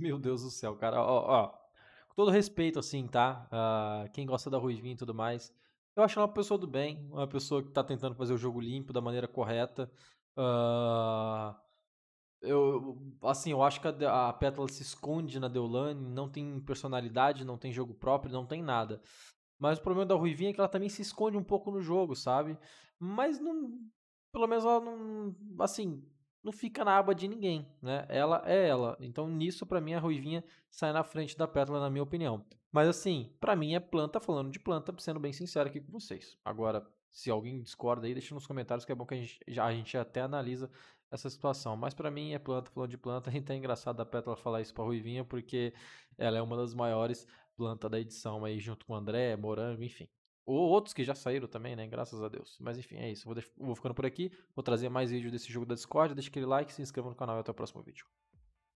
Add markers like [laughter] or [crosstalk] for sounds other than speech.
Meu Deus do céu, cara. Ó, ó com todo respeito, assim, tá? Uh, quem gosta da Ruivinha e tudo mais. Eu acho ela uma pessoa do bem, uma pessoa que tá tentando fazer o jogo limpo da maneira correta. Uh, eu, assim, eu acho que a, a Pétala se esconde na Deolane, não tem personalidade, não tem jogo próprio, não tem nada. Mas o problema da Ruivinha é que ela também se esconde um pouco no jogo, sabe? Mas não. Pelo menos ela não. Assim, não fica na aba de ninguém, né? Ela é ela. Então nisso para mim a ruivinha sai na frente da pétala na minha opinião. Mas assim, para mim é planta falando de planta, sendo bem sincero aqui com vocês. Agora, se alguém discorda aí, deixa nos comentários que é bom que a gente, a gente até analisa essa situação. Mas para mim é planta falando de planta, [laughs] e tá engraçado a pétala falar isso para ruivinha porque ela é uma das maiores plantas da edição aí junto com André, Morango, enfim. Ou outros que já saíram também, né? Graças a Deus. Mas enfim, é isso. Vou, vou ficando por aqui. Vou trazer mais vídeos desse jogo da Discord. Deixa aquele like, se inscreva no canal e até o próximo vídeo.